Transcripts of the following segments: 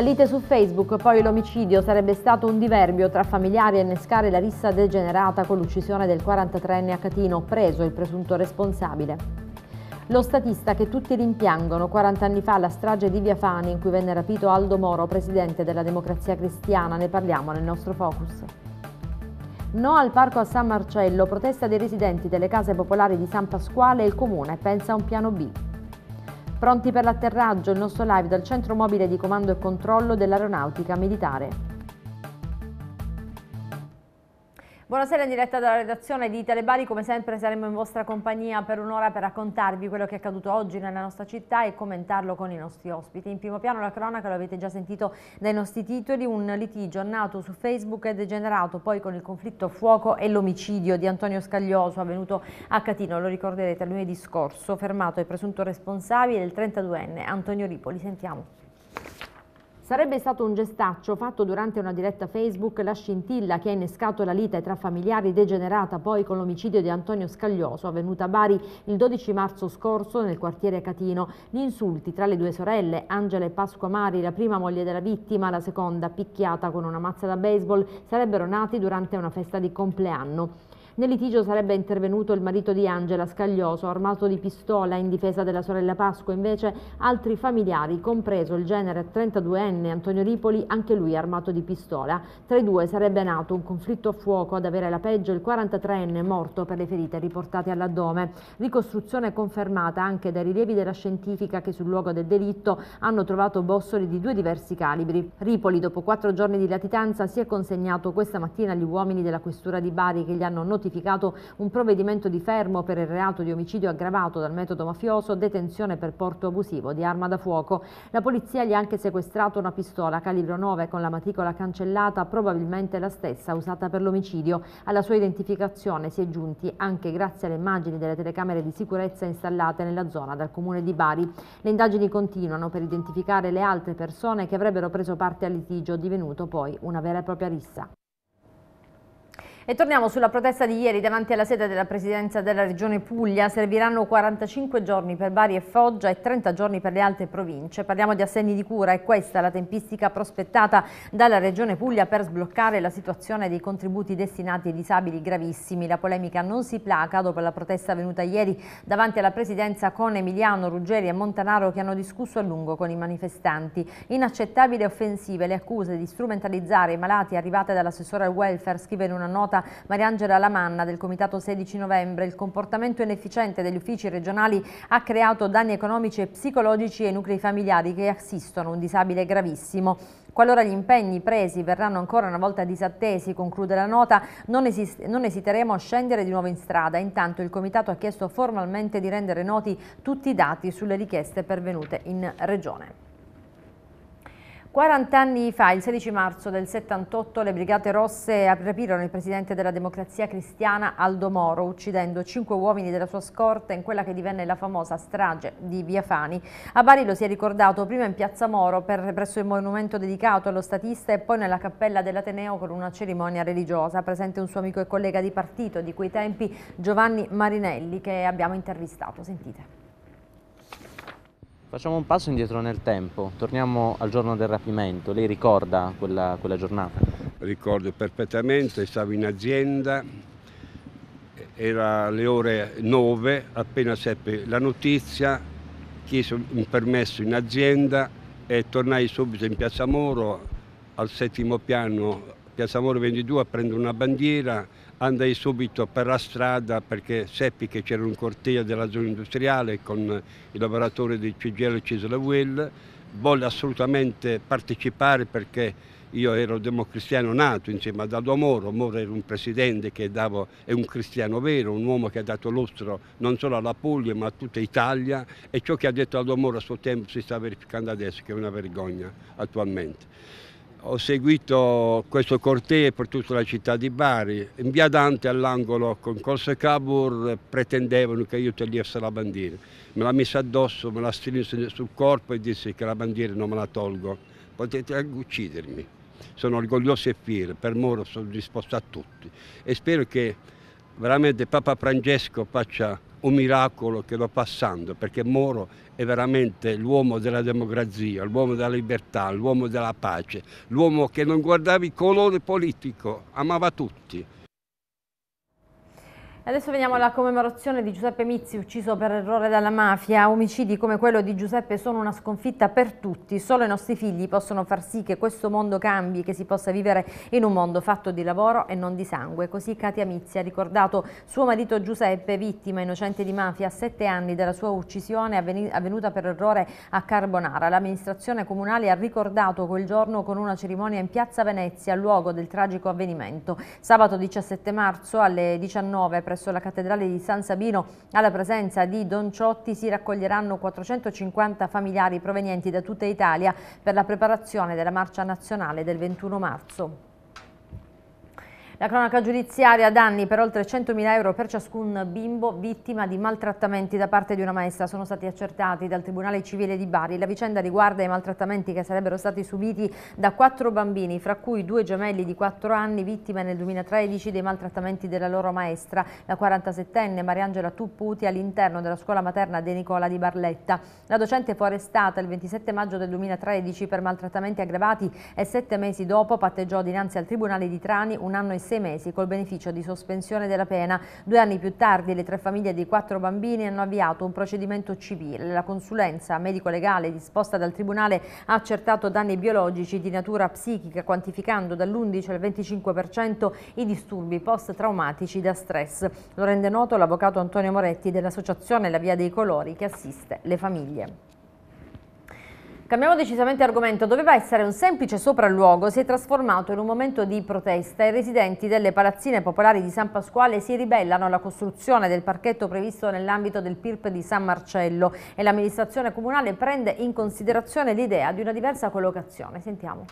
La lite su Facebook, poi l'omicidio, sarebbe stato un diverbio tra familiari a innescare la rissa degenerata con l'uccisione del 43enne a Catino, preso il presunto responsabile. Lo statista che tutti rimpiangono 40 anni fa la strage di Via Fani in cui venne rapito Aldo Moro, presidente della Democrazia Cristiana, ne parliamo nel nostro focus. No al parco a San Marcello, protesta dei residenti delle case popolari di San Pasquale e il comune pensa a un piano B. Pronti per l'atterraggio, il nostro live dal centro mobile di comando e controllo dell'aeronautica militare. Buonasera in diretta dalla redazione di Telebari, come sempre saremo in vostra compagnia per un'ora per raccontarvi quello che è accaduto oggi nella nostra città e commentarlo con i nostri ospiti. In primo piano la cronaca, lo avete già sentito dai nostri titoli, un litigio nato su Facebook è degenerato poi con il conflitto fuoco e l'omicidio di Antonio Scaglioso avvenuto a Catino, lo ricorderete lunedì scorso, fermato il presunto responsabile, il 32enne Antonio Ripoli. Sentiamo. Sarebbe stato un gestaccio fatto durante una diretta Facebook la scintilla che ha innescato la lite tra familiari degenerata poi con l'omicidio di Antonio Scaglioso avvenuta a Bari il 12 marzo scorso nel quartiere Catino. Gli insulti tra le due sorelle, Angela e Pasqua Mari, la prima moglie della vittima, la seconda picchiata con una mazza da baseball, sarebbero nati durante una festa di compleanno. Nel litigio sarebbe intervenuto il marito di Angela Scaglioso, armato di pistola in difesa della sorella Pasqua, invece altri familiari, compreso il genere 32enne Antonio Ripoli, anche lui armato di pistola. Tra i due sarebbe nato un conflitto a fuoco ad avere la peggio il 43enne morto per le ferite riportate all'addome. Ricostruzione confermata anche dai rilievi della scientifica che sul luogo del delitto hanno trovato bossoli di due diversi calibri. Ripoli, dopo quattro giorni di latitanza, si è consegnato questa mattina agli uomini della questura di Bari che gli hanno notificato notificato un provvedimento di fermo per il reato di omicidio aggravato dal metodo mafioso, detenzione per porto abusivo di arma da fuoco. La polizia gli ha anche sequestrato una pistola calibro 9 con la matricola cancellata, probabilmente la stessa usata per l'omicidio. Alla sua identificazione si è giunti anche grazie alle immagini delle telecamere di sicurezza installate nella zona dal comune di Bari. Le indagini continuano per identificare le altre persone che avrebbero preso parte al litigio divenuto poi una vera e propria rissa. E torniamo sulla protesta di ieri davanti alla sede della Presidenza della Regione Puglia. Serviranno 45 giorni per Bari e Foggia e 30 giorni per le altre province. Parliamo di assegni di cura e questa è la tempistica prospettata dalla Regione Puglia per sbloccare la situazione dei contributi destinati ai disabili gravissimi. La polemica non si placa dopo la protesta venuta ieri davanti alla Presidenza con Emiliano, Ruggeri e Montanaro che hanno discusso a lungo con i manifestanti. Inaccettabile e offensive le accuse di strumentalizzare i malati arrivate dall'assessore al welfare, scrive in una nota avvocata Mariangela Lamanna del Comitato 16 novembre, il comportamento inefficiente degli uffici regionali ha creato danni economici e psicologici ai nuclei familiari che assistono un disabile gravissimo. Qualora gli impegni presi verranno ancora una volta disattesi, conclude la nota, non, non esiteremo a scendere di nuovo in strada. Intanto il Comitato ha chiesto formalmente di rendere noti tutti i dati sulle richieste pervenute in Regione. 40 anni fa, il 16 marzo del 78, le Brigate Rosse rapirono il presidente della democrazia cristiana Aldo Moro, uccidendo cinque uomini della sua scorta in quella che divenne la famosa strage di Via Fani. A Bari lo si è ricordato prima in Piazza Moro, per, presso il monumento dedicato allo statista, e poi nella cappella dell'Ateneo con una cerimonia religiosa. Presente un suo amico e collega di partito di quei tempi, Giovanni Marinelli, che abbiamo intervistato. Sentite. Facciamo un passo indietro nel tempo, torniamo al giorno del rapimento. Lei ricorda quella, quella giornata? Ricordo perfettamente, stavo in azienda, era le ore 9, appena seppe la notizia, chiese un permesso in azienda e tornai subito in Piazza Moro, al settimo piano, Piazza Moro 22, a prendere una bandiera andai subito per la strada perché seppi che c'era un corteo della zona industriale con i lavoratori di CGL Cisla Will, volle assolutamente partecipare perché io ero democristiano nato insieme ad Aldo Moro, Moro era un presidente che dava, è un cristiano vero, un uomo che ha dato lustro non solo alla Puglia ma a tutta Italia e ciò che ha detto Aldo Moro a suo tempo si sta verificando adesso che è una vergogna attualmente ho seguito questo corteo per tutta la città di Bari. In via Dante all'angolo con Corso Cabur pretendevano che io togliesse la bandiera. Me la mise addosso, me la strinse sul corpo e disse che la bandiera non me la tolgo. Potete anche uccidermi. Sono orgoglioso e fiero, per Moro sono disposto a tutti. E spero che veramente Papa Francesco faccia un miracolo che va passando, perché Moro è veramente l'uomo della democrazia, l'uomo della libertà, l'uomo della pace, l'uomo che non guardava il colore politico, amava tutti. Adesso veniamo alla commemorazione di Giuseppe Mizzi, ucciso per errore dalla mafia. Omicidi come quello di Giuseppe sono una sconfitta per tutti. Solo i nostri figli possono far sì che questo mondo cambi, che si possa vivere in un mondo fatto di lavoro e non di sangue. Così Katia Mizzi ha ricordato suo marito Giuseppe, vittima innocente di mafia, a sette anni dalla sua uccisione avvenuta per errore a Carbonara. L'amministrazione comunale ha ricordato quel giorno con una cerimonia in piazza Venezia, luogo del tragico avvenimento. Sabato 17 marzo alle 19 presso presso la cattedrale di San Sabino alla presenza di Don Ciotti si raccoglieranno 450 familiari provenienti da tutta Italia per la preparazione della marcia nazionale del 21 marzo. La cronaca giudiziaria danni per oltre 100.000 euro per ciascun bimbo vittima di maltrattamenti da parte di una maestra sono stati accertati dal Tribunale Civile di Bari. La vicenda riguarda i maltrattamenti che sarebbero stati subiti da quattro bambini, fra cui due gemelli di 4 anni vittime nel 2013 dei maltrattamenti della loro maestra, la 47enne Mariangela Tupputi all'interno della scuola materna De Nicola di Barletta. La docente fu arrestata il 27 maggio del 2013 per maltrattamenti aggravati e sette mesi dopo patteggiò dinanzi al Tribunale di Trani un anno e sei mesi col beneficio di sospensione della pena. Due anni più tardi le tre famiglie dei quattro bambini hanno avviato un procedimento civile. La consulenza medico-legale disposta dal Tribunale ha accertato danni biologici di natura psichica quantificando dall'11 al 25% i disturbi post-traumatici da stress. Lo rende noto l'avvocato Antonio Moretti dell'associazione La Via dei Colori che assiste le famiglie. Cambiamo decisamente argomento. Doveva essere un semplice sopralluogo, si è trasformato in un momento di protesta. I residenti delle palazzine popolari di San Pasquale si ribellano alla costruzione del parchetto previsto nell'ambito del PIRP di San Marcello e l'amministrazione comunale prende in considerazione l'idea di una diversa collocazione. Sentiamo.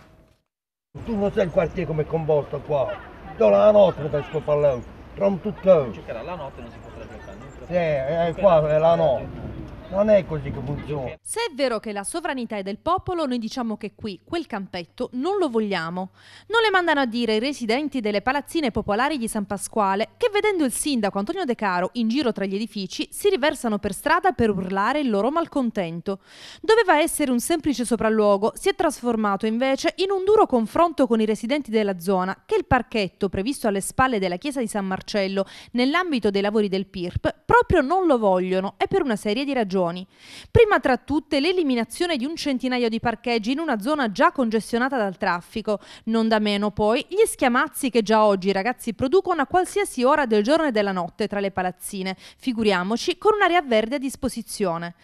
Tu non sai il quartiere come è composto qua. Tu la notte mi stai scopallando. Trom tutto. C'è la notte non si può tragettare. Sì, è qua, è la notte. Non è così che funziona. Se è vero che la sovranità è del popolo, noi diciamo che qui quel campetto non lo vogliamo. Non le mandano a dire i residenti delle palazzine popolari di San Pasquale che vedendo il sindaco Antonio De Caro in giro tra gli edifici si riversano per strada per urlare il loro malcontento. Doveva essere un semplice sopralluogo, si è trasformato invece in un duro confronto con i residenti della zona che il parchetto previsto alle spalle della chiesa di San Marcello nell'ambito dei lavori del PIRP proprio non lo vogliono e per una serie di ragioni ragioni. Prima tra tutte l'eliminazione di un centinaio di parcheggi in una zona già congestionata dal traffico, non da meno poi gli schiamazzi che già oggi i ragazzi producono a qualsiasi ora del giorno e della notte tra le palazzine, figuriamoci con un'area verde a disposizione.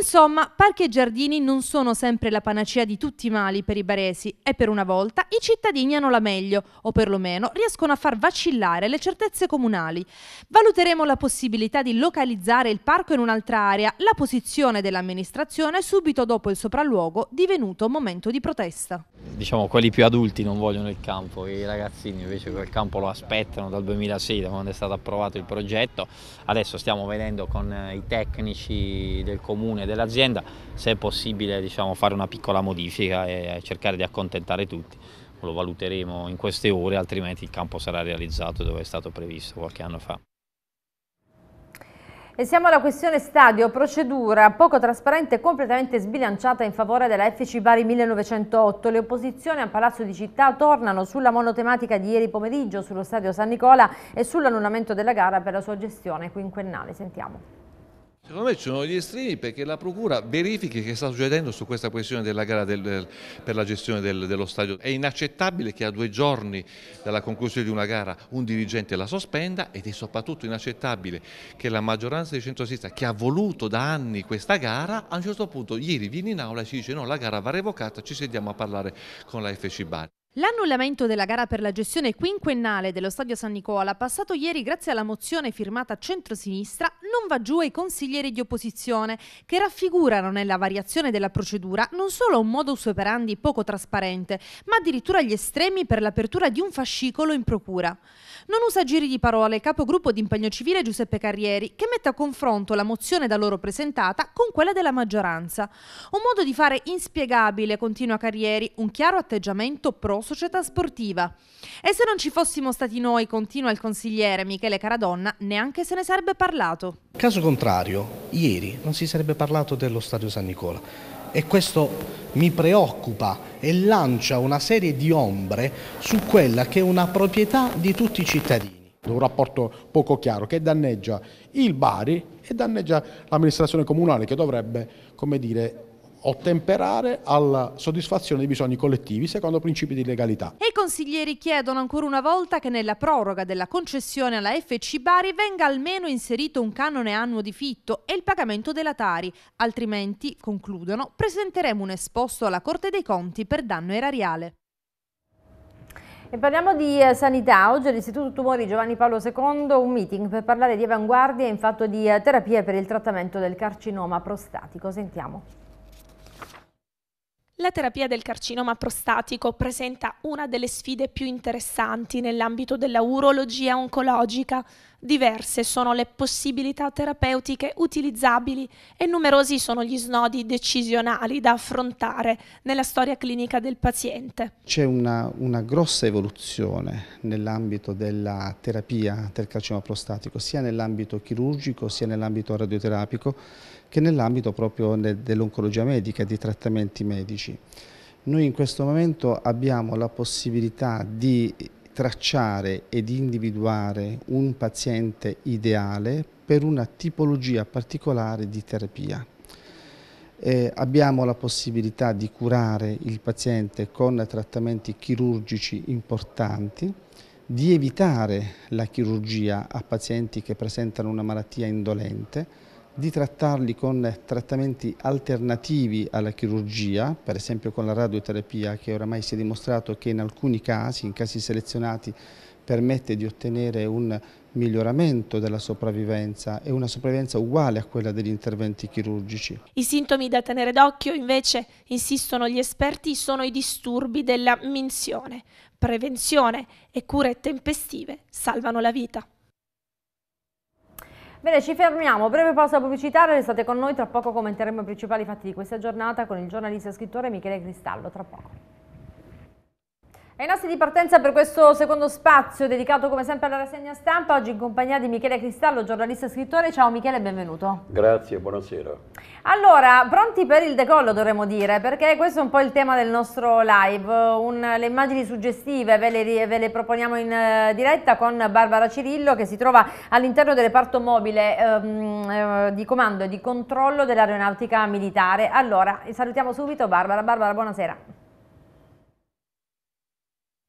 Insomma, parchi e giardini non sono sempre la panacea di tutti i mali per i baresi e per una volta i cittadini hanno la meglio, o perlomeno riescono a far vacillare le certezze comunali. Valuteremo la possibilità di localizzare il parco in un'altra area, la posizione dell'amministrazione subito dopo il sopralluogo divenuto momento di protesta. Diciamo quelli più adulti non vogliono il campo, i ragazzini invece quel campo lo aspettano dal 2006 da quando è stato approvato il progetto, adesso stiamo vedendo con eh, i tecnici del comune e dell'azienda se è possibile diciamo, fare una piccola modifica e eh, cercare di accontentare tutti lo valuteremo in queste ore, altrimenti il campo sarà realizzato dove è stato previsto qualche anno fa. E siamo alla questione stadio, procedura poco trasparente e completamente sbilanciata in favore della FC Bari 1908. Le opposizioni a Palazzo di Città tornano sulla monotematica di ieri pomeriggio sullo stadio San Nicola e sull'annullamento della gara per la sua gestione quinquennale. Sentiamo. Secondo me ci sono gli estremi perché la Procura verifichi che sta succedendo su questa questione della gara del, per la gestione del, dello stadio. È inaccettabile che a due giorni dalla conclusione di una gara un dirigente la sospenda ed è soprattutto inaccettabile che la maggioranza di centrosinistra che ha voluto da anni questa gara a un certo punto ieri viene in aula e ci dice no la gara va revocata, ci sediamo a parlare con la FC Bari. L'annullamento della gara per la gestione quinquennale dello Stadio San Nicola, passato ieri grazie alla mozione firmata a centrosinistra, non va giù ai consiglieri di opposizione, che raffigurano nella variazione della procedura non solo un modus operandi poco trasparente, ma addirittura gli estremi per l'apertura di un fascicolo in procura. Non usa giri di parole il capogruppo di impegno civile Giuseppe Carrieri, che mette a confronto la mozione da loro presentata con quella della maggioranza. Un modo di fare inspiegabile, continua Carrieri, un chiaro atteggiamento pro società sportiva. E se non ci fossimo stati noi, continua il consigliere Michele Caradonna, neanche se ne sarebbe parlato. Caso contrario, ieri non si sarebbe parlato dello Stadio San Nicola e questo mi preoccupa e lancia una serie di ombre su quella che è una proprietà di tutti i cittadini. Un rapporto poco chiaro che danneggia il Bari e danneggia l'amministrazione comunale che dovrebbe, come dire, ottemperare alla soddisfazione dei bisogni collettivi secondo principi di legalità. i consiglieri chiedono ancora una volta che nella proroga della concessione alla FC Bari venga almeno inserito un canone annuo di fitto e il pagamento della Tari, altrimenti, concludono, presenteremo un esposto alla Corte dei Conti per danno erariale. E parliamo di eh, sanità. Oggi all'Istituto Tumori Giovanni Paolo II un meeting per parlare di avanguardia in fatto di eh, terapie per il trattamento del carcinoma prostatico. Sentiamo. La terapia del carcinoma prostatico presenta una delle sfide più interessanti nell'ambito della urologia oncologica. Diverse sono le possibilità terapeutiche utilizzabili e numerosi sono gli snodi decisionali da affrontare nella storia clinica del paziente. C'è una, una, grossa evoluzione nell'ambito della terapia del carcinoma prostatico, sia nell'ambito chirurgico sia nell'ambito radioterapico che nell'ambito proprio dell'oncologia medica e di trattamenti medici. Noi in questo momento abbiamo la possibilità di tracciare ed individuare un paziente ideale per una tipologia particolare di terapia. Eh, abbiamo la possibilità di curare il paziente con trattamenti chirurgici importanti, di evitare la chirurgia a pazienti che presentano una malattia indolente, di trattarli con trattamenti alternativi alla chirurgia, per esempio con la radioterapia che oramai si è dimostrato che in alcuni casi, in casi selezionati, permette di ottenere un miglioramento della sopravvivenza e una sopravvivenza uguale a quella degli interventi chirurgici. I sintomi da tenere d'occhio invece, insistono gli esperti, sono i disturbi della minzione. Prevenzione e cure tempestive salvano la vita. Bene, ci fermiamo, breve pausa pubblicitaria, restate con noi, tra poco commenteremo i principali fatti di questa giornata con il giornalista e scrittore Michele Cristallo, tra poco. Ai nostri di partenza per questo secondo spazio dedicato come sempre alla rassegna stampa, oggi in compagnia di Michele Cristallo, giornalista e scrittore. Ciao Michele, benvenuto. Grazie, buonasera. Allora, pronti per il decollo dovremmo dire, perché questo è un po' il tema del nostro live. Un, le immagini suggestive ve le, ve le proponiamo in uh, diretta con Barbara Cirillo che si trova all'interno del reparto mobile um, uh, di comando e di controllo dell'aeronautica militare. Allora, salutiamo subito Barbara. Barbara, buonasera.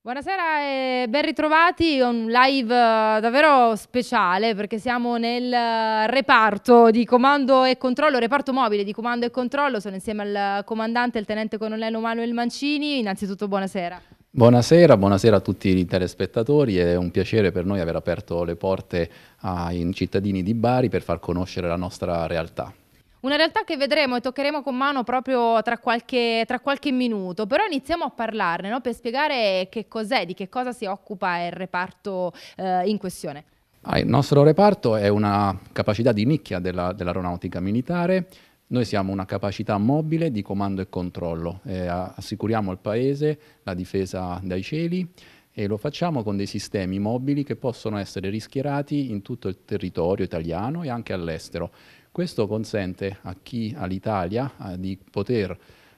Buonasera e ben ritrovati, un live eh, davvero speciale perché siamo nel eh, reparto di comando e controllo, reparto mobile di comando e controllo, sono insieme al comandante, il tenente colonnello Manuel Mancini, innanzitutto buonasera. Buonasera, buonasera a tutti i telespettatori, è un piacere per noi aver aperto le porte ai cittadini di Bari per far conoscere la nostra realtà. Una realtà che vedremo e toccheremo con mano proprio tra qualche, tra qualche minuto, però iniziamo a parlarne no? per spiegare che cos'è, di che cosa si occupa il reparto eh, in questione. Ah, il nostro reparto è una capacità di nicchia della, dell'aeronautica militare. Noi siamo una capacità mobile di comando e controllo. Eh, assicuriamo al Paese la difesa dai cieli e lo facciamo con dei sistemi mobili che possono essere rischierati in tutto il territorio italiano e anche all'estero. Questo consente a chi, all'Italia, eh, di poter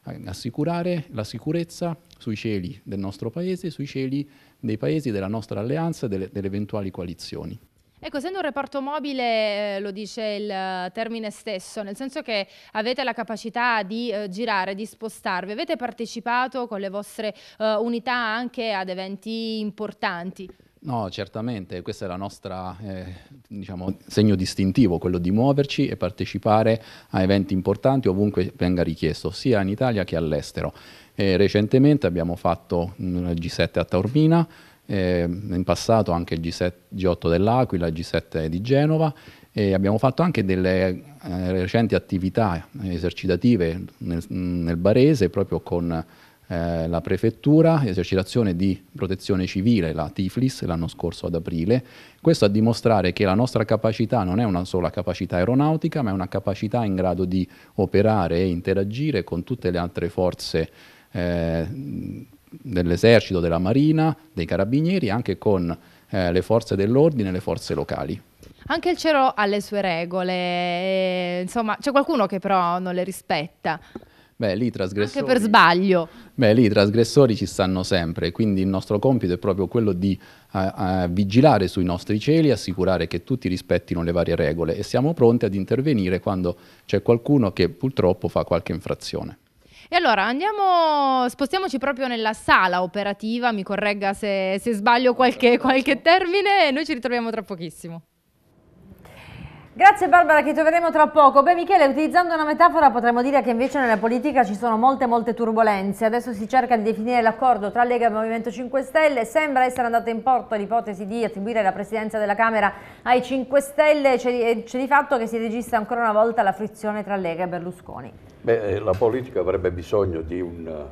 eh, assicurare la sicurezza sui cieli del nostro Paese, sui cieli dei paesi della nostra alleanza e delle, delle eventuali coalizioni. Ecco, essendo un reparto mobile, eh, lo dice il termine stesso, nel senso che avete la capacità di eh, girare, di spostarvi, avete partecipato con le vostre eh, unità anche ad eventi importanti. No, certamente, questo è il nostro eh, diciamo, segno distintivo, quello di muoverci e partecipare a eventi importanti ovunque venga richiesto, sia in Italia che all'estero. Eh, recentemente abbiamo fatto il G7 a Taormina, eh, in passato anche il G7, G8 dell'Aquila, il G7 di Genova e abbiamo fatto anche delle eh, recenti attività esercitative nel, nel Barese proprio con eh, la prefettura, esercitazione di protezione civile, la Tiflis, l'anno scorso ad aprile. Questo a dimostrare che la nostra capacità non è una sola capacità aeronautica, ma è una capacità in grado di operare e interagire con tutte le altre forze eh, dell'esercito, della marina, dei carabinieri, anche con eh, le forze dell'ordine e le forze locali. Anche il cielo ha le sue regole, e, eh, insomma c'è qualcuno che però non le rispetta. Beh, lì trasgressori... Anche per sbaglio. Beh, lì i trasgressori ci stanno sempre, quindi il nostro compito è proprio quello di uh, uh, vigilare sui nostri cieli, assicurare che tutti rispettino le varie regole e siamo pronti ad intervenire quando c'è qualcuno che purtroppo fa qualche infrazione. E allora andiamo, spostiamoci proprio nella sala operativa, mi corregga se, se sbaglio qualche, qualche termine, noi ci ritroviamo tra pochissimo. Grazie Barbara che troveremo tra poco. Beh Michele, utilizzando una metafora potremmo dire che invece nella politica ci sono molte molte turbulenze. Adesso si cerca di definire l'accordo tra Lega e Movimento 5 Stelle. Sembra essere andata in porto l'ipotesi di attribuire la presidenza della Camera ai 5 Stelle. C'è, di fatto che si registra ancora una volta la frizione tra Lega e Berlusconi. Beh, eh, la politica avrebbe bisogno di un...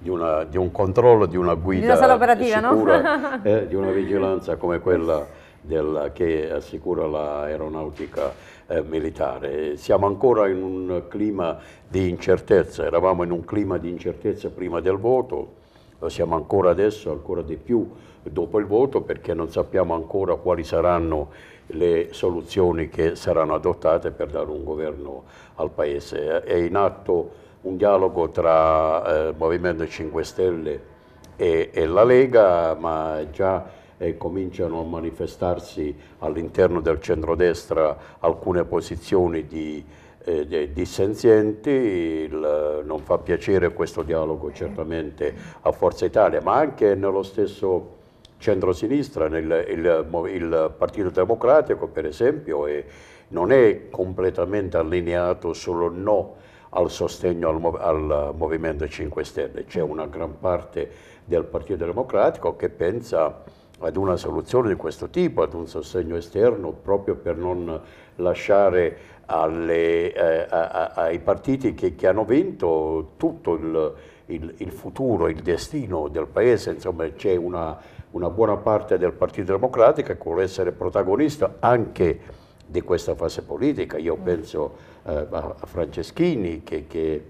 Di, una, di un controllo, di una guida di una sicura, no? eh, di una vigilanza come quella del, che assicura l'aeronautica eh, militare. Siamo ancora in un clima di incertezza, eravamo in un clima di incertezza prima del voto, lo siamo ancora adesso, ancora di più dopo il voto perché non sappiamo ancora quali saranno le soluzioni che saranno adottate per dare un governo al Paese. È in atto un dialogo tra eh, Movimento 5 Stelle e, e la Lega, ma già e cominciano a manifestarsi all'interno del centrodestra alcune posizioni di eh, dissenzienti, il, non fa piacere questo dialogo certamente a Forza Italia, ma anche nello stesso centro-sinistra, nel, il, il Partito Democratico per esempio, è, non è completamente allineato solo no al sostegno al, al Movimento 5 Stelle, c'è una gran parte del Partito Democratico che pensa ad una soluzione di questo tipo, ad un sostegno esterno, proprio per non lasciare alle, eh, a, ai partiti che, che, hanno vinto tutto il, il, il, futuro, il destino del Paese. Insomma, c'è una, una, buona parte del Partito Democratico che vuole essere protagonista anche di questa fase politica. Io mm. penso eh, a Franceschini che, che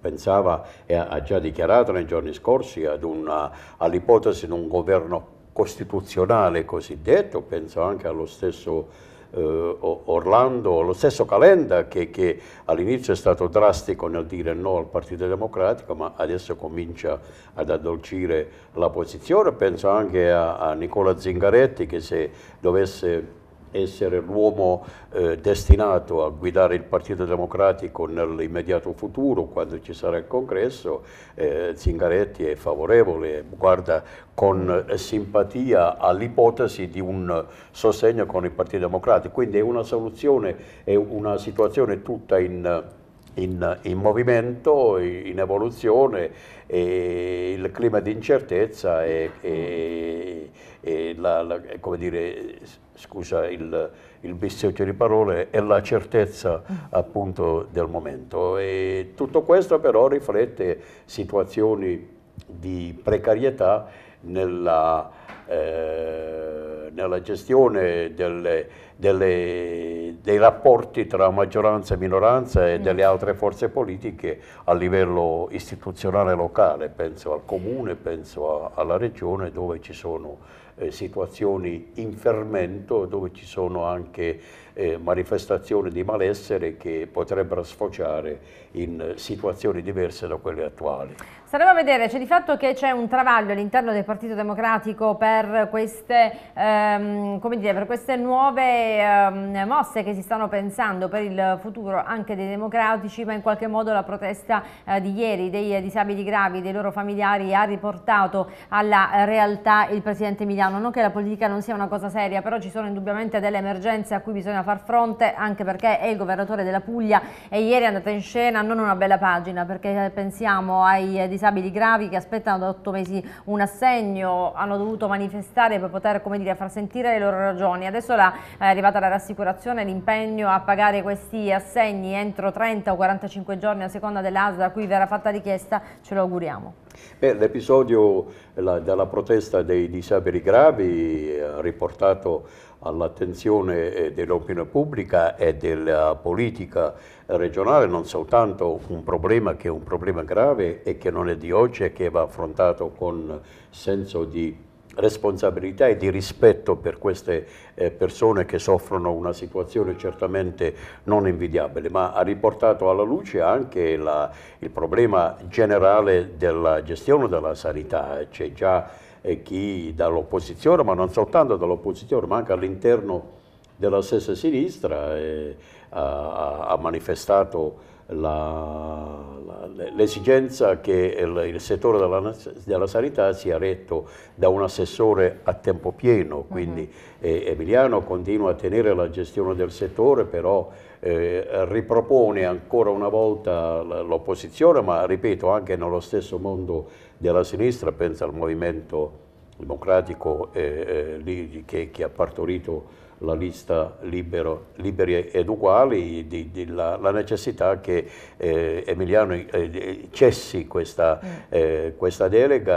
pensava e ha già dichiarato nei giorni scorsi all'ipotesi di un governo costituzionale cosiddetto, penso anche allo stesso eh, Orlando, allo stesso Calenda che, che all'inizio è stato drastico nel dire no al Partito Democratico, ma adesso comincia ad addolcire la posizione, penso anche a, a Nicola Zingaretti che se dovesse essere l'uomo eh, destinato a guidare il Partito Democratico nell'immediato futuro, quando ci sarà il congresso, eh, Zingaretti è favorevole, guarda con simpatia all'ipotesi di un sostegno con il Partito Democratico. Quindi è una soluzione, è una situazione tutta in in, in movimento, in evoluzione, il clima di incertezza e, e, e la, la, come dire, scusa il, il bisseggio di parole, è la certezza mm. appunto del momento. E tutto questo però riflette situazioni di precarietà nella... Eh, nella gestione delle, delle, dei rapporti tra maggioranza e minoranza e mm. delle altre forze politiche a livello istituzionale locale, penso al comune, penso a, alla regione dove ci sono eh, situazioni in fermento, dove ci sono anche eh, manifestazioni di malessere che potrebbero sfociare in situazioni diverse da quelle attuali. Staremo a vedere, c'è di fatto che c'è un travaglio all'interno del Partito Democratico per queste, ehm, dire, per queste nuove ehm, mosse che si stanno pensando per il futuro anche dei democratici, ma in qualche modo la protesta eh, di ieri dei disabili gravi, dei loro familiari ha riportato alla realtà il Presidente Emiliano. Non che la politica non sia una cosa seria, però ci sono indubbiamente delle emergenze a cui bisogna far fronte anche perché è il governatore della Puglia e ieri è andata in scena non una bella pagina perché pensiamo ai disabili gravi che aspettano da otto mesi un assegno, hanno dovuto manifestare per poter come dire, far sentire le loro ragioni. Adesso là, è arrivata la rassicurazione, l'impegno a pagare questi assegni entro 30 o 45 giorni a seconda dell'ASL a cui verrà fatta richiesta, ce lo auguriamo. L'episodio della protesta dei disabili gravi ha eh, riportato all'attenzione eh, dell'opinione pubblica e della politica regionale non soltanto un problema che è un problema grave e che non è di oggi e che va affrontato con senso di responsabilità e di rispetto per queste eh, persone che soffrono una situazione certamente non invidiabile, ma ha riportato alla luce anche la, il problema generale della gestione della sanità. C'è già chi dall'opposizione, ma non soltanto dall'opposizione, ma anche all'interno della stessa sinistra, eh, ha, manifestato l'esigenza che il, settore della, della, sanità sia retto da un assessore a tempo pieno, mm-hmm. quindi uh -huh. eh, Emiliano continua a tenere la gestione del settore, però eh, ripropone ancora una volta l'opposizione, ma ripeto anche nello stesso mondo della sinistra, pensa al movimento democratico eh, eh lì, che, che ha partorito la lista libero, Liberi ed Uguali, di, di la, la, necessità che eh, Emiliano eh, cessi questa, mm. eh, questa delega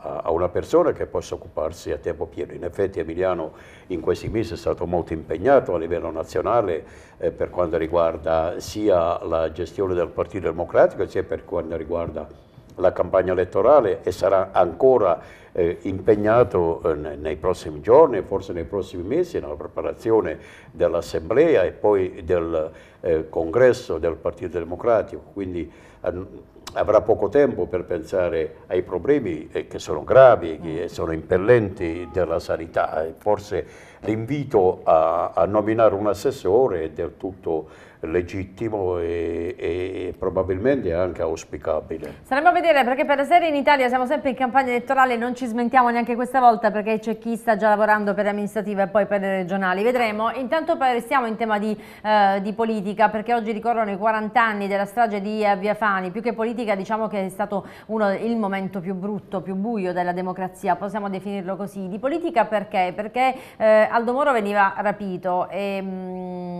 a, a, una persona che possa occuparsi a tempo pieno. In effetti Emiliano in questi mesi è stato molto impegnato a livello nazionale eh, per quanto riguarda sia la gestione del Partito Democratico sia per quanto riguarda la campagna elettorale e sarà ancora eh, impegnato eh, nei prossimi giorni, forse nei prossimi mesi, nella preparazione dell'Assemblea e poi del eh, Congresso del Partito Democratico, quindi ehm, avrà poco tempo per pensare ai problemi eh, che sono gravi, che mm. sono impellenti della sanità. Forse l'invito a, a nominare un assessore è del tutto legittimo e, e, probabilmente anche auspicabile. Saremo a vedere perché per la serie in Italia siamo sempre in campagna elettorale, non ci smentiamo neanche questa volta perché c'è chi sta già lavorando per le amministrative e poi per le regionali, vedremo. Intanto restiamo in tema di, eh, di politica perché oggi ricorrono i 40 anni della strage di eh, Via Fani, più che politica diciamo che è stato uno, il momento più brutto, più buio della democrazia, possiamo definirlo così. Di politica perché? Perché eh, Aldo Moro veniva rapito e, ehm,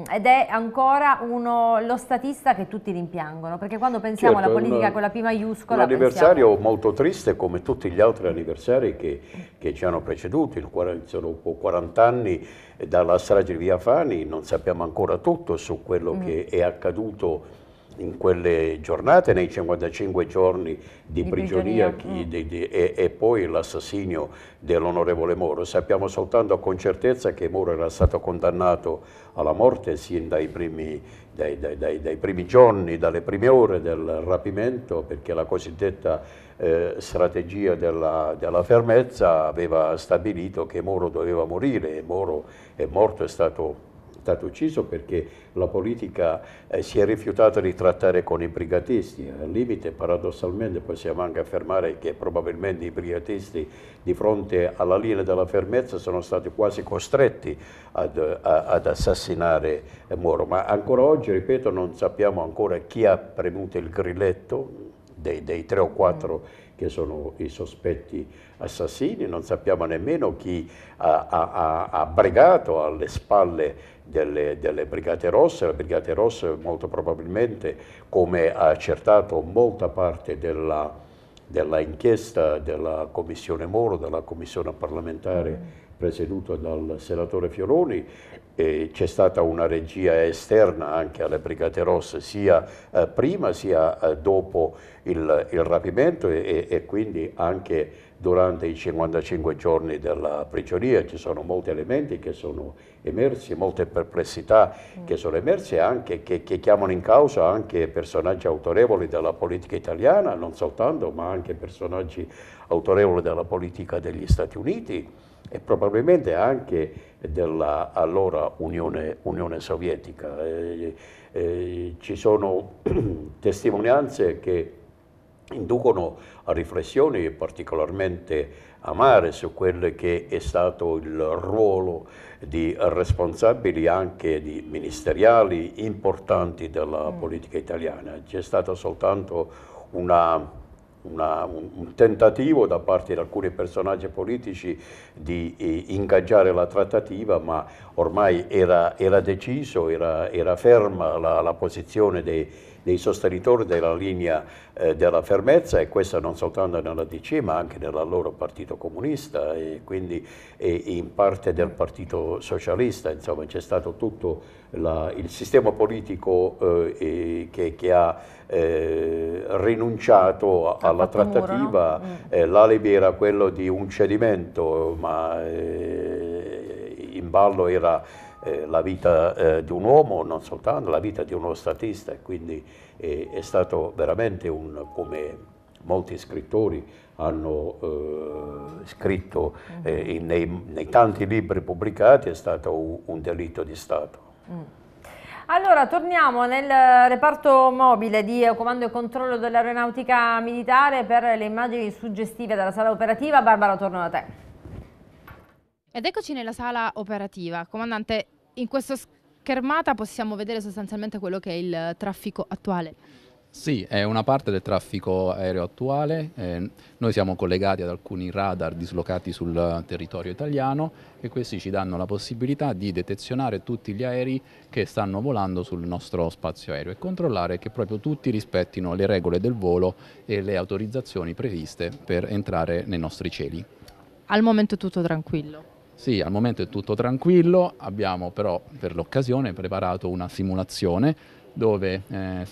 mh, ed è ancora un uno, lo statista che tutti rimpiangono, perché quando pensiamo certo, alla politica una, con la P maiuscola... Un anniversario pensiamo... molto triste come tutti gli altri anniversari che, che ci hanno preceduti, sono 40 anni dalla strage di Via Fani non sappiamo ancora tutto su quello mm. che è accaduto in quelle giornate, nei 55 giorni di, di prigionia, prigionia. Chi, mm. di, di, e, e, poi l'assassinio dell'onorevole Moro. Sappiamo soltanto con certezza che Moro era stato condannato alla morte sin dai primi, dai, dai, dai, primi giorni, dalle prime ore del rapimento, perché la cosiddetta eh, strategia della, della, fermezza aveva stabilito che Moro doveva morire e Moro è morto, è stato stato ucciso perché la politica eh, si è rifiutata di trattare con i brigatisti. Al limite, paradossalmente, possiamo anche affermare che probabilmente i brigatisti di fronte alla linea della fermezza sono stati quasi costretti ad, a, ad assassinare eh, Moro. Ma ancora oggi, ripeto, non sappiamo ancora chi ha premuto il grilletto dei, dei tre o quattro mm. che sono i sospetti assassini, non sappiamo nemmeno chi ha, ha, ha bregato alle spalle delle, delle, Brigate Rosse. Le Brigate Rosse molto probabilmente, come ha accertato molta parte della, della inchiesta della Commissione Moro, della Commissione parlamentare presieduta dal senatore Fioroni, c'è stata una regia esterna anche alle Brigate Rosse sia eh, prima sia eh, dopo il, il rapimento e, e, quindi anche durante i 55 giorni della prigionia, ci sono molti elementi che sono emersi, molte perplessità mm. che sono emerse anche, che, che, chiamano in causa anche personaggi autorevoli della politica italiana, non soltanto, ma anche personaggi autorevoli della politica degli Stati Uniti e probabilmente anche della allora Unione, Unione Sovietica. Eh, eh, ci sono testimonianze che inducono a riflessioni particolarmente amare su quello che è stato il ruolo di responsabili anche di ministeriali importanti della mm. politica italiana. C'è stato soltanto una una, un, un, tentativo da parte di alcuni personaggi politici di eh, ingaggiare la trattativa, ma ormai era, era deciso, era, era ferma la, la posizione dei dei sostenitori della linea eh, della fermezza e questo non soltanto nella DC ma anche nel loro partito comunista e quindi e in parte del partito socialista, insomma c'è stato tutto la, il sistema politico eh, che, che, ha eh, rinunciato alla trattativa, mm. eh, l'alibi era quello di un cedimento ma eh, in ballo era eh, la vita eh, di un uomo, non soltanto la vita di uno statista, quindi eh, è stato veramente un, come molti scrittori hanno eh, scritto mm. eh, in, nei, nei, tanti libri pubblicati, è stato un, un delitto di Stato. Mm. Allora, torniamo nel reparto mobile di Comando e Controllo dell'Aeronautica Militare per le immagini suggestive dalla sala operativa. Barbara, torno da te. Ed eccoci nella sala operativa. Comandante, in questa schermata possiamo vedere sostanzialmente quello che è il traffico attuale. Sì, è una parte del traffico aereo attuale. Eh, noi siamo collegati ad alcuni radar dislocati sul territorio italiano e questi ci danno la possibilità di detezionare tutti gli aerei che stanno volando sul nostro spazio aereo e controllare che proprio tutti rispettino le regole del volo e le autorizzazioni previste per entrare nei nostri cieli. Al momento è tutto tranquillo. Sì, al momento è tutto tranquillo, abbiamo però per l'occasione preparato una simulazione dove eh,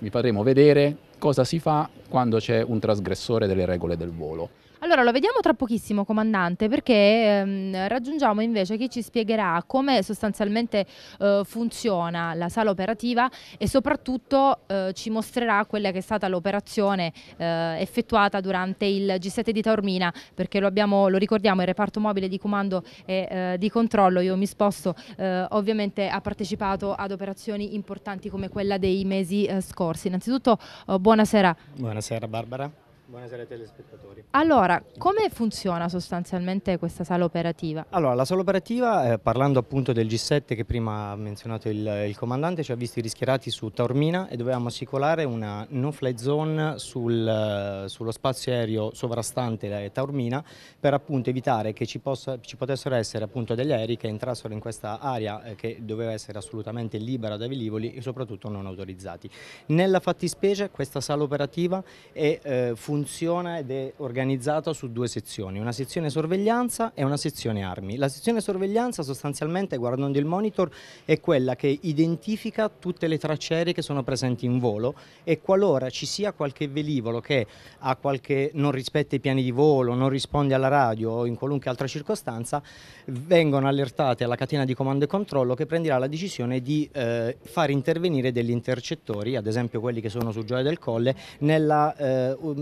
vi faremo vedere cosa si fa quando c'è un trasgressore delle regole del volo. Allora lo vediamo tra pochissimo comandante perché ehm, raggiungiamo invece chi ci spiegherà come sostanzialmente eh, funziona la sala operativa e soprattutto eh, ci mostrerà quella che è stata l'operazione eh, effettuata durante il G7 di Taormina perché lo, abbiamo, lo ricordiamo il reparto mobile di comando e eh, di controllo, io mi sposto, eh, ovviamente ha partecipato ad operazioni importanti come quella dei mesi eh, scorsi. Innanzitutto buonasera. Buonasera Barbara. Buonasera telespettatori. Allora, come funziona sostanzialmente questa sala operativa? Allora, la sala operativa, eh, parlando appunto del G7 che prima ha menzionato il, il comandante, ci ha visti rischierati su Taormina e dovevamo assicurare una no-fly zone sul, eh, sullo spazio aereo sovrastante Taormina per appunto evitare che ci, possa, ci, potessero essere appunto degli aerei che entrassero in questa area eh, che doveva essere assolutamente libera da velivoli e soprattutto non autorizzati. Nella fattispecie questa sala operativa è eh, funzionale funziona ed è organizzata su due sezioni, una sezione sorveglianza e una sezione armi. La sezione sorveglianza sostanzialmente, guardando il monitor, è quella che identifica tutte le traccerie che sono presenti in volo e qualora ci sia qualche velivolo che qualche, non rispetta i piani di volo, non risponde alla radio o in qualunque altra circostanza, vengono allertate alla catena di comando e controllo che prenderà la decisione di eh, far intervenire degli intercettori, ad esempio quelli che sono su Gioia del Colle, nella eh,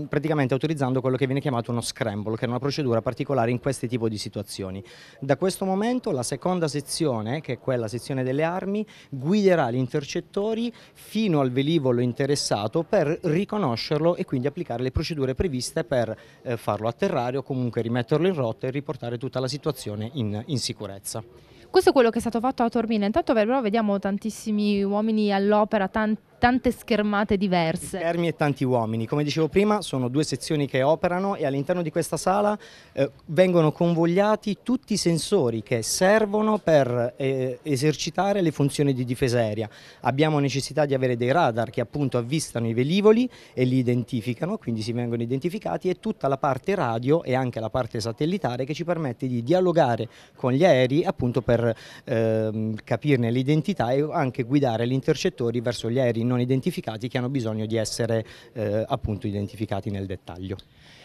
praticamente praticamente autorizzando quello che viene chiamato uno scramble, che è una procedura particolare in questi tipi di situazioni. Da questo momento la seconda sezione, che è quella sezione delle armi, guiderà gli intercettori fino al velivolo interessato per riconoscerlo e quindi applicare le procedure previste per eh, farlo atterrare o comunque rimetterlo in rotta e riportare tutta la situazione in, in sicurezza. Questo è quello che è stato fatto a Tormina, intanto però vediamo tantissimi uomini all'opera, tanti tante schermate diverse. Schermi e tanti uomini, come dicevo prima sono due sezioni che operano e all'interno di questa sala eh, vengono convogliati tutti i sensori che servono per eh, esercitare le funzioni di difesa aerea. Abbiamo necessità di avere dei radar che appunto avvistano i velivoli e li identificano, quindi si vengono identificati e tutta la parte radio e anche la parte satellitare che ci permette di dialogare con gli aerei appunto per eh, capirne l'identità e anche guidare gli intercettori verso gli aerei non identificati che hanno bisogno di essere eh, appunto identificati nel dettaglio.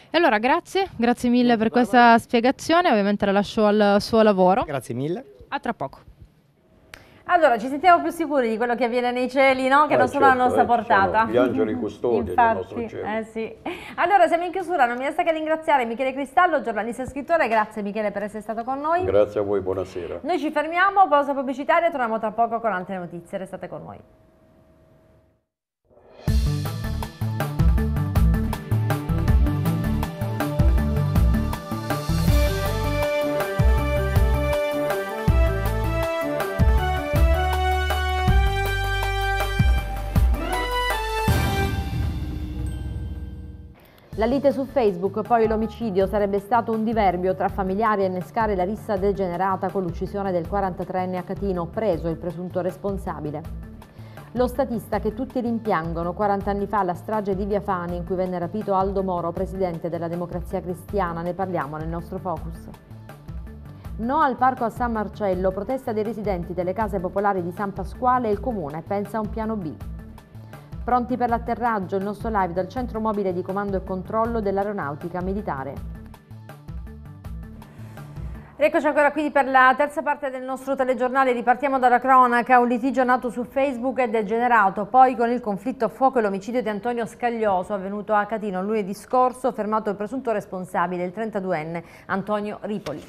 E Allora grazie, grazie mille per questa spiegazione, ovviamente la lascio al suo lavoro. Grazie mille. A tra poco. Allora, ci sentiamo più sicuri di quello che avviene nei cieli, no? Che eh non sono certo, alla nostra eh, portata. Sono gli angeli custodi Infatti, del nostro eh, cielo. Eh sì. Allora, siamo in chiusura, non mi resta che ringraziare Michele Cristallo, giornalista e scrittore. Grazie Michele per essere stato con noi. Grazie a voi, buonasera. Noi ci fermiamo, pausa pubblicitaria, torniamo tra poco con altre notizie. Restate con noi. La lite su Facebook, poi l'omicidio, sarebbe stato un diverbio tra familiari e innescare la rissa degenerata con l'uccisione del 43enne a Catino, preso il presunto responsabile. Lo statista che tutti rimpiangono 40 anni fa la strage di Via Fani in cui venne rapito Aldo Moro, presidente della Democrazia Cristiana, ne parliamo nel nostro focus. No al parco a San Marcello, protesta dei residenti delle case popolari di San Pasquale e il comune pensa a un piano B. Pronti per l'atterraggio, il nostro live dal centro mobile di comando e controllo dell'aeronautica militare. Eccoci ancora qui per la terza parte del nostro telegiornale, ripartiamo dalla cronaca, un litigio nato su Facebook è degenerato, poi con il conflitto a fuoco e l'omicidio di Antonio Scaglioso avvenuto a Catino lunedì scorso, fermato il presunto responsabile, il 32enne Antonio Ripoli.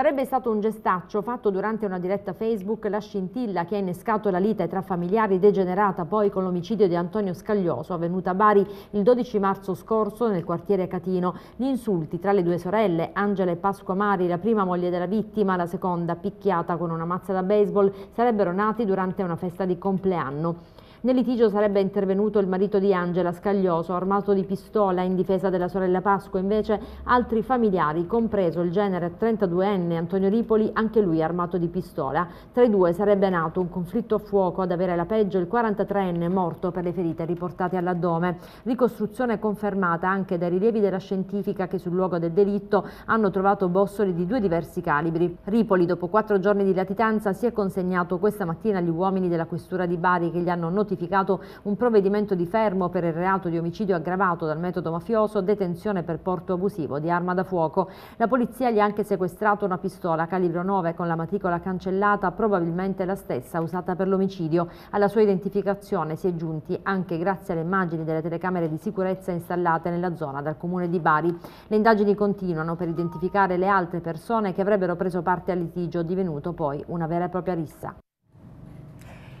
Sarebbe stato un gestaccio fatto durante una diretta Facebook la scintilla che ha innescato la lite tra familiari degenerata poi con l'omicidio di Antonio Scaglioso avvenuta a Bari il 12 marzo scorso nel quartiere Catino. Gli insulti tra le due sorelle, Angela e Pasqua Mari, la prima moglie della vittima, la seconda picchiata con una mazza da baseball, sarebbero nati durante una festa di compleanno. Nel litigio sarebbe intervenuto il marito di Angela Scaglioso, armato di pistola in difesa della sorella Pasqua, invece altri familiari, compreso il genere 32enne Antonio Ripoli, anche lui armato di pistola. Tra i due sarebbe nato un conflitto a fuoco ad avere la peggio il 43enne morto per le ferite riportate all'addome. Ricostruzione confermata anche dai rilievi della scientifica che sul luogo del delitto hanno trovato bossoli di due diversi calibri. Ripoli, dopo quattro giorni di latitanza, si è consegnato questa mattina agli uomini della questura di Bari che gli hanno notificato notificato un provvedimento di fermo per il reato di omicidio aggravato dal metodo mafioso, detenzione per porto abusivo di arma da fuoco. La polizia gli ha anche sequestrato una pistola calibro 9 con la matricola cancellata, probabilmente la stessa usata per l'omicidio. Alla sua identificazione si è giunti anche grazie alle immagini delle telecamere di sicurezza installate nella zona dal comune di Bari. Le indagini continuano per identificare le altre persone che avrebbero preso parte al litigio divenuto poi una vera e propria rissa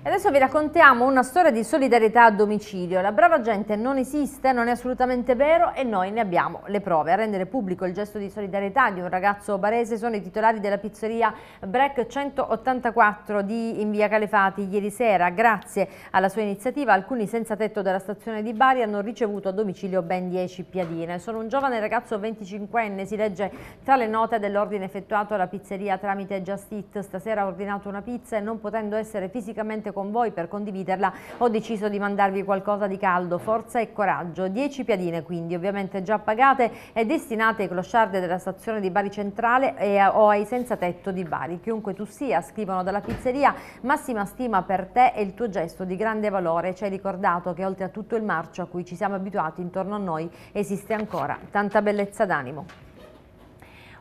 adesso vi raccontiamo una storia di solidarietà a domicilio. La brava gente non esiste, non è assolutamente vero e noi ne abbiamo le prove. A rendere pubblico il gesto di solidarietà di un ragazzo barese sono i titolari della pizzeria Breck 184 di in via Calefati ieri sera. Grazie alla sua iniziativa alcuni senza tetto della stazione di Bari hanno ricevuto a domicilio ben 10 piadine. Sono un giovane ragazzo 25enne, si legge tra le note dell'ordine effettuato alla pizzeria tramite Just Eat. Stasera ha ordinato una pizza e non potendo essere fisicamente direttamente con voi per condividerla, ho deciso di mandarvi qualcosa di caldo, forza e coraggio. 10 piadine quindi, ovviamente già pagate e destinate ai clochard della stazione di Bari Centrale e, o ai senza tetto di Bari. Chiunque tu sia, scrivono dalla pizzeria, massima stima per te e il tuo gesto di grande valore. Ci hai ricordato che oltre a tutto il marcio a cui ci siamo abituati intorno a noi esiste ancora tanta bellezza d'animo.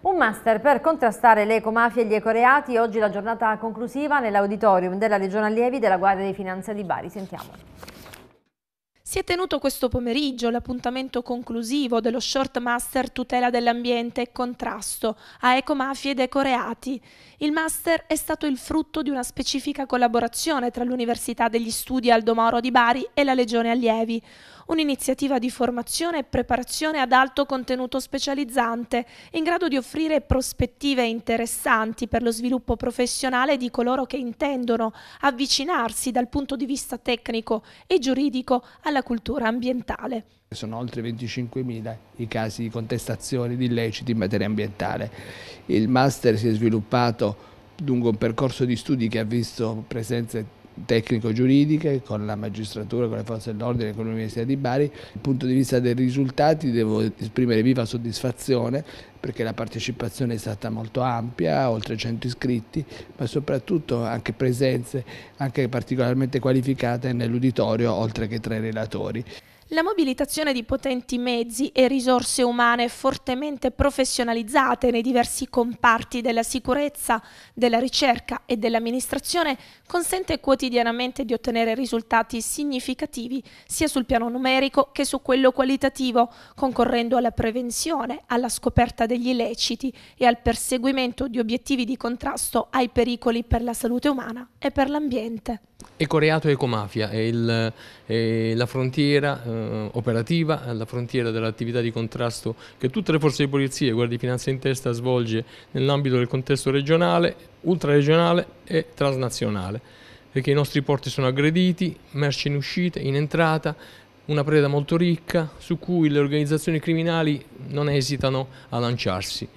Un master per contrastare le ecomafie e gli ecoreati, oggi la giornata conclusiva nell'auditorium della Legione Allievi della Guardia di Finanza di Bari. Sentiamo. Si è tenuto questo pomeriggio l'appuntamento conclusivo dello Short Master Tutela dell'Ambiente e Contrasto a Ecomafie ed Ecoreati. Il master è stato il frutto di una specifica collaborazione tra l'Università degli Studi Aldo Moro di Bari e la Legione Allievi un'iniziativa di formazione e preparazione ad alto contenuto specializzante, in grado di offrire prospettive interessanti per lo sviluppo professionale di coloro che intendono avvicinarsi dal punto di vista tecnico e giuridico alla cultura ambientale. Sono oltre 25.000 i casi di contestazioni di illeciti in materia ambientale. Il master si è sviluppato lungo un percorso di studi che ha visto presenze tecnico-giuridiche, con la magistratura, con le forze dell'ordine, con l'Università di Bari. Dal punto di vista dei risultati devo esprimere viva soddisfazione perché la partecipazione è stata molto ampia, oltre 100 iscritti, ma soprattutto anche presenze anche particolarmente qualificate nell'uditorio, oltre che tra i relatori. La mobilitazione di potenti mezzi e risorse umane fortemente professionalizzate nei diversi comparti della sicurezza, della ricerca e dell'amministrazione consente quotidianamente di ottenere risultati significativi sia sul piano numerico che su quello qualitativo, concorrendo alla prevenzione, alla scoperta degli illeciti e al perseguimento di obiettivi di contrasto ai pericoli per la salute umana e per l'ambiente. Ecoreato e ecomafia è il eh, la frontiera eh, operativa, la frontiera dell'attività di contrasto che tutte le forze di polizia, e guardie di Finanza in testa, svolge nell'ambito del contesto regionale, ultraregionale e transnazionale, perché i nostri porti sono aggrediti, merci in uscita, in entrata, una preda molto ricca su cui le organizzazioni criminali non esitano a lanciarsi.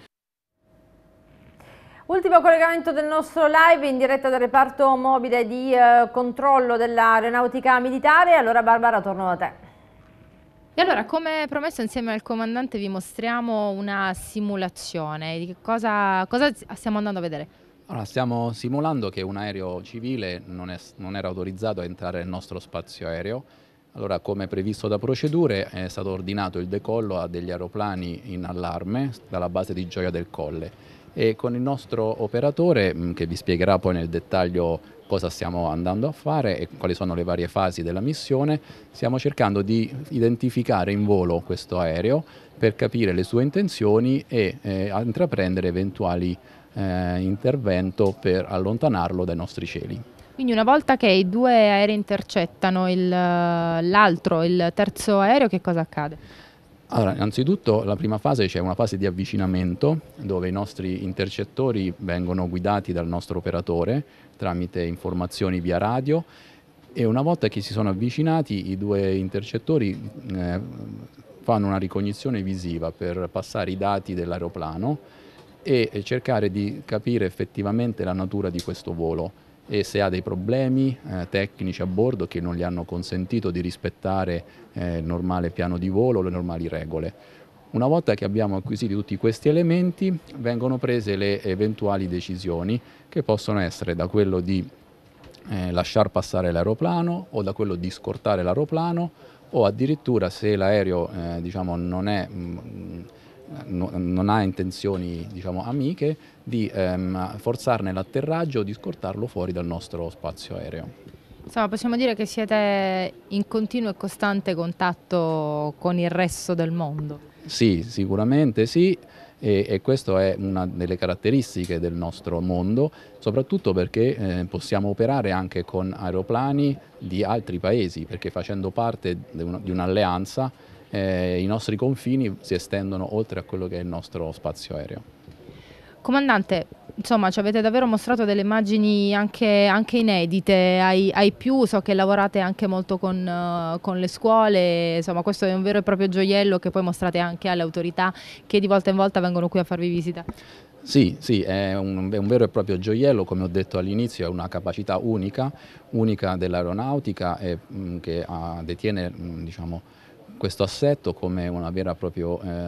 Ultimo collegamento del nostro live in diretta dal reparto mobile di eh, controllo dell'aeronautica militare. Allora Barbara, torno da te. E allora, come promesso insieme al comandante vi mostriamo una simulazione. Di cosa, cosa ah, stiamo andando a vedere? Allora, stiamo simulando che un aereo civile non, è, non era autorizzato a entrare nel nostro spazio aereo. Allora, come previsto da procedure, è stato ordinato il decollo a degli aeroplani in allarme dalla base di Gioia del Colle e con il nostro operatore mm, che vi spiegherà poi nel dettaglio cosa stiamo andando a fare e quali sono le varie fasi della missione, stiamo cercando di identificare in volo questo aereo per capire le sue intenzioni e eh, intraprendere eventuali eh, intervento per allontanarlo dai nostri cieli. Quindi una volta che i due aerei intercettano l'altro, il terzo aereo, che cosa accade? Allora, innanzitutto la prima fase c'è cioè una fase di avvicinamento dove i nostri intercettori vengono guidati dal nostro operatore tramite informazioni via radio e una volta che si sono avvicinati i due intercettori eh, fanno una ricognizione visiva per passare i dati dell'aeroplano e cercare di capire effettivamente la natura di questo volo e se ha dei problemi eh, tecnici a bordo che non gli hanno consentito di rispettare eh, il normale piano di volo, le normali regole. Una volta che abbiamo acquisito tutti questi elementi vengono prese le eventuali decisioni che possono essere da quello di eh, lasciar passare l'aeroplano o da quello di scortare l'aeroplano o addirittura se l'aereo eh, diciamo, non è mh, mm, non ha intenzioni diciamo, amiche, di ehm, forzarne l'atterraggio o di scortarlo fuori dal nostro spazio aereo. Insomma, possiamo dire che siete in continuo e costante contatto con il resto del mondo. Sì, sicuramente sì. E, e, questa è una delle caratteristiche del nostro mondo, soprattutto perché eh, possiamo operare anche con aeroplani di altri paesi, perché facendo parte di un'alleanza eh, i nostri confini si estendono oltre a quello che è il nostro spazio aereo. Comandante, insomma ci avete davvero mostrato delle immagini anche, anche inedite ai, ai, più, so che lavorate anche molto con, uh, con, le scuole, insomma questo è un vero e proprio gioiello che poi mostrate anche alle autorità che di volta in volta vengono qui a farvi visita. Sì, sì è, un, è un vero e proprio gioiello, come ho detto all'inizio, è una capacità unica, unica dell'aeronautica mm, che uh, detiene mh, mm, diciamo, questo assetto come una vera e propria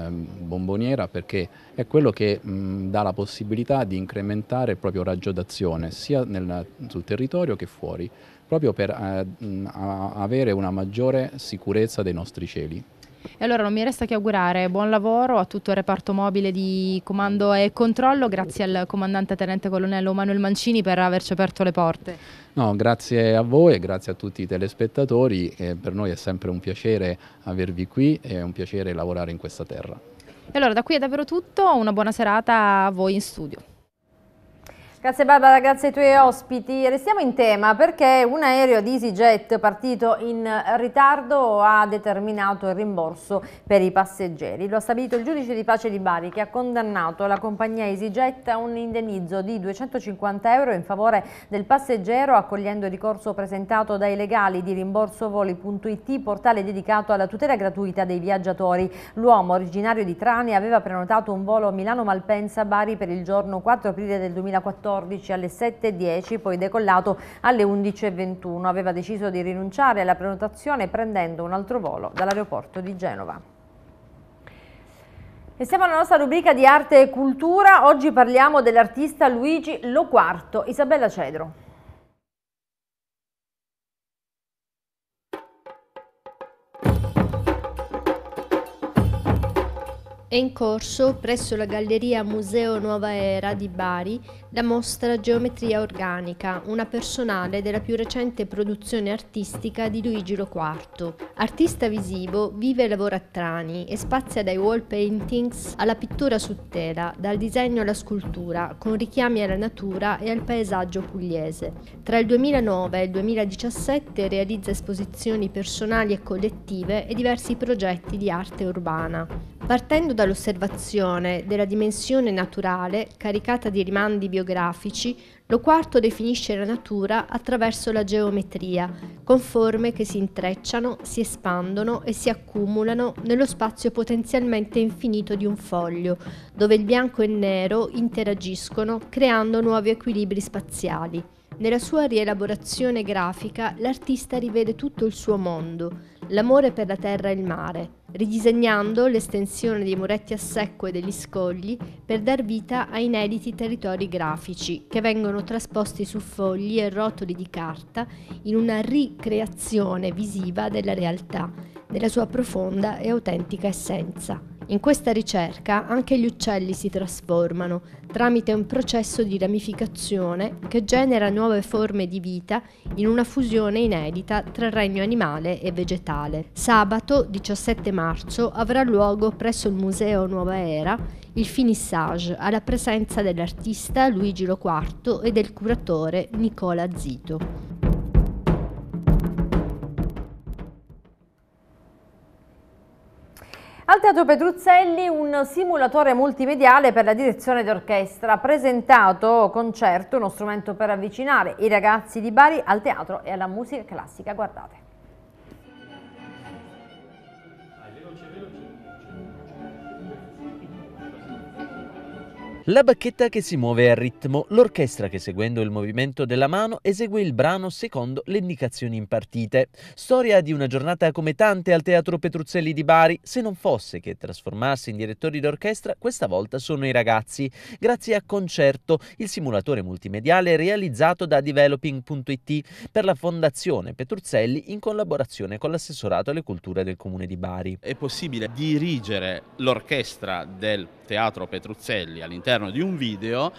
eh, bomboniera perché è quello che mh, dà la possibilità di incrementare il proprio raggio d'azione sia nel, sul territorio che fuori, proprio per eh, mh, avere una maggiore sicurezza dei nostri cieli. E allora non mi resta che augurare buon lavoro a tutto il reparto mobile di comando e controllo, grazie al comandante tenente colonnello Manuel Mancini per averci aperto le porte. No, grazie a voi e grazie a tutti i telespettatori, eh, per noi è sempre un piacere avervi qui e è un piacere lavorare in questa terra. E allora da qui è davvero tutto, una buona serata a voi in studio. Grazie Barbara, grazie ai tuoi ospiti. Restiamo in tema perché un aereo di EasyJet partito in ritardo ha determinato il rimborso per i passeggeri. Lo ha stabilito il giudice di pace di Bari che ha condannato la compagnia EasyJet a un indennizzo di 250 euro in favore del passeggero accogliendo il ricorso presentato dai legali di rimborsovoli.it, portale dedicato alla tutela gratuita dei viaggiatori. L'uomo originario di Trani aveva prenotato un volo Milano-Malpensa-Bari per il giorno 4 aprile del 2014 14 alle 7.10, poi decollato alle 11.21. Aveva deciso di rinunciare alla prenotazione prendendo un altro volo dall'aeroporto di Genova. E siamo alla nostra rubrica di arte e cultura. Oggi parliamo dell'artista Luigi Lo Loquarto, Isabella Cedro. È in corso presso la Galleria Museo Nuova Era di Bari la mostra Geometria Organica, una personale della più recente produzione artistica di Luigi Lo IV. Artista visivo, vive e lavora a Trani e spazia dai wall paintings alla pittura su tela, dal disegno alla scultura, con richiami alla natura e al paesaggio pugliese. Tra il 2009 e il 2017 realizza esposizioni personali e collettive e diversi progetti di arte urbana. Partendo dall'osservazione della dimensione naturale, caricata di rimandi biologici, biografici, lo quarto definisce la natura attraverso la geometria, con forme che si intrecciano, si espandono e si accumulano nello spazio potenzialmente infinito di un foglio, dove il bianco e il nero interagiscono creando nuovi equilibri spaziali. Nella sua rielaborazione grafica l'artista rivede tutto il suo mondo, l'amore per la terra e il mare, ridisegnando l'estensione dei muretti a secco e degli scogli per dar vita a inediti territori grafici che vengono trasposti su fogli e rotoli di carta in una ricreazione visiva della realtà della sua profonda e autentica essenza. In questa ricerca anche gli uccelli si trasformano tramite un processo di ramificazione che genera nuove forme di vita in una fusione inedita tra regno animale e vegetale. Sabato 17 marzo avrà luogo presso il Museo Nuova Era il finissage alla presenza dell'artista Luigi Lo Quarto e del curatore Nicola Zito. Al Teatro Petruzzelli un simulatore multimediale per la direzione d'orchestra, presentato concerto, uno strumento per avvicinare i ragazzi di Bari al teatro e alla musica classica. Guardate. La bacchetta che si muove al ritmo, l'orchestra che seguendo il movimento della mano esegue il brano secondo le indicazioni impartite. Storia di una giornata come tante al Teatro Petruzzelli di Bari, se non fosse che trasformarsi in direttori d'orchestra questa volta sono i ragazzi, grazie a Concerto, il simulatore multimediale realizzato da developing.it per la Fondazione Petruzzelli in collaborazione con l'assessorato alle culture del Comune di Bari. È possibile dirigere l'orchestra del teatro Petruzzelli all'interno di un video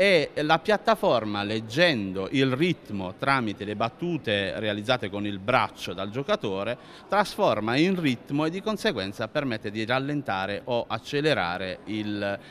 e la piattaforma leggendo il ritmo tramite le battute realizzate con il braccio dal giocatore trasforma in ritmo e di conseguenza permette di rallentare o accelerare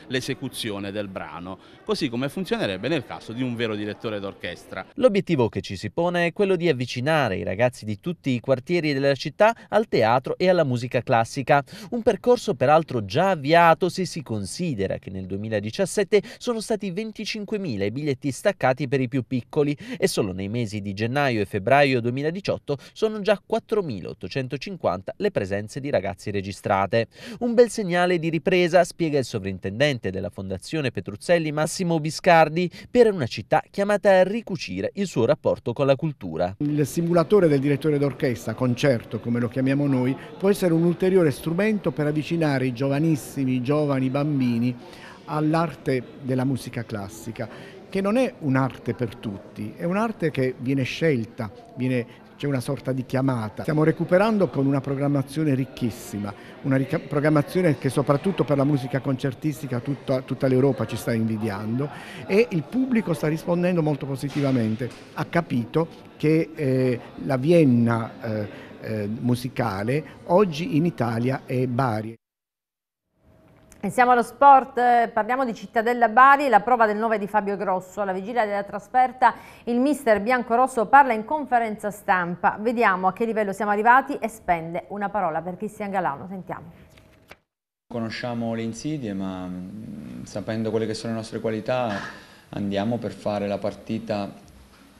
l'esecuzione del brano, così come funzionerebbe nel caso di un vero direttore d'orchestra. L'obiettivo che ci si pone è quello di avvicinare i ragazzi di tutti i quartieri della città al teatro e alla musica classica, un percorso peraltro già avviato se si considera che nel 2017 sono stati 25 5.000 biglietti staccati per i più piccoli e solo nei mesi di gennaio e febbraio 2018 sono già 4.850 le presenze di ragazzi registrate. Un bel segnale di ripresa, spiega il sovrintendente della Fondazione Petruzzelli Massimo Biscardi, per una città chiamata a ricucire il suo rapporto con la cultura. Il simulatore del direttore d'orchestra, concerto come lo chiamiamo noi, può essere un ulteriore strumento per avvicinare i giovanissimi, i giovani, i bambini all'arte della musica classica, che non è un'arte per tutti, è un'arte che viene scelta, viene, c'è una sorta di chiamata. Stiamo recuperando con una programmazione ricchissima, una ric- programmazione che soprattutto per la musica concertistica tutta, tutta l'Europa ci sta invidiando e il pubblico sta rispondendo molto positivamente, ha capito che eh, la Vienna eh, eh, musicale oggi in Italia è Bari. Pensiamo allo sport, eh, parliamo di Cittadella Bari, la prova del 9 di Fabio Grosso. Alla vigilia della trasferta il mister biancorosso parla in conferenza stampa. Vediamo a che livello siamo arrivati e spende una parola per Cristian Galano. Sentiamo. Conosciamo le insidie ma mm, sapendo quelle che sono le nostre qualità andiamo per fare la partita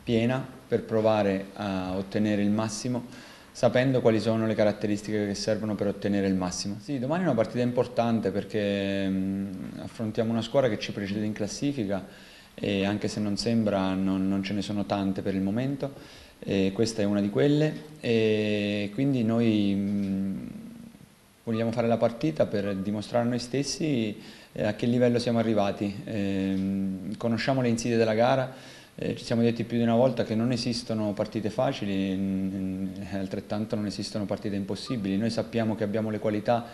piena, per provare a ottenere il massimo sapendo quali sono le caratteristiche che servono per ottenere il massimo. Sì, domani è una partita importante perché mh, affrontiamo una squadra che ci precede in classifica e anche se non sembra non, non ce ne sono tante per il momento e questa è una di quelle e quindi noi mh, vogliamo fare la partita per dimostrare a noi stessi eh, a che livello siamo arrivati. Eh, conosciamo le insidie della gara, eh, ci siamo detti più di una volta che non esistono partite facili, altrettanto non esistono partite impossibili. Noi sappiamo che abbiamo le qualità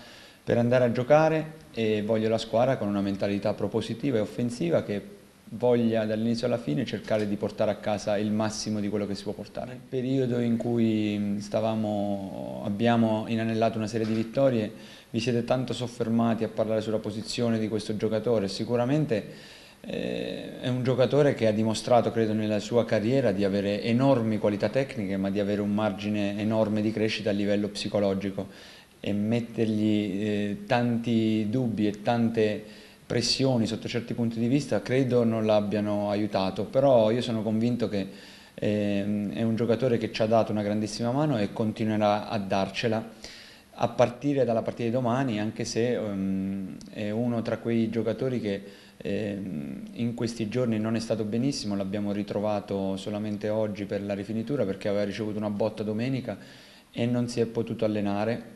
per andare a giocare e voglio la squadra con una mentalità propositiva e offensiva che voglia dall'inizio alla fine cercare di portare a casa il massimo di quello che si può portare. Nel periodo in cui stavamo, abbiamo inanellato una serie di vittorie, vi siete tanto soffermati a parlare sulla posizione di questo giocatore, sicuramente eh, è un giocatore che ha dimostrato, credo, nella sua carriera di avere enormi qualità tecniche, ma di avere un margine enorme di crescita a livello psicologico e mettergli eh, tanti dubbi e tante pressioni sotto certi punti di vista credo non l'abbiano aiutato, però io sono convinto che eh, è un giocatore che ci ha dato una grandissima mano e continuerà a darcela a partire dalla partita di domani, anche se um, è uno tra quei giocatori che Ehm, in questi giorni non è stato benissimo, l'abbiamo ritrovato solamente oggi per la rifinitura perché aveva ricevuto una botta domenica e non si è potuto allenare.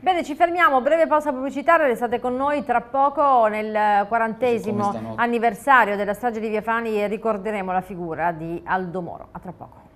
Bene, ci fermiamo, breve pausa pubblicitaria, restate con noi tra poco nel quarantesimo anniversario della strage di Via Fani ricorderemo la figura di Aldo Moro. A tra poco.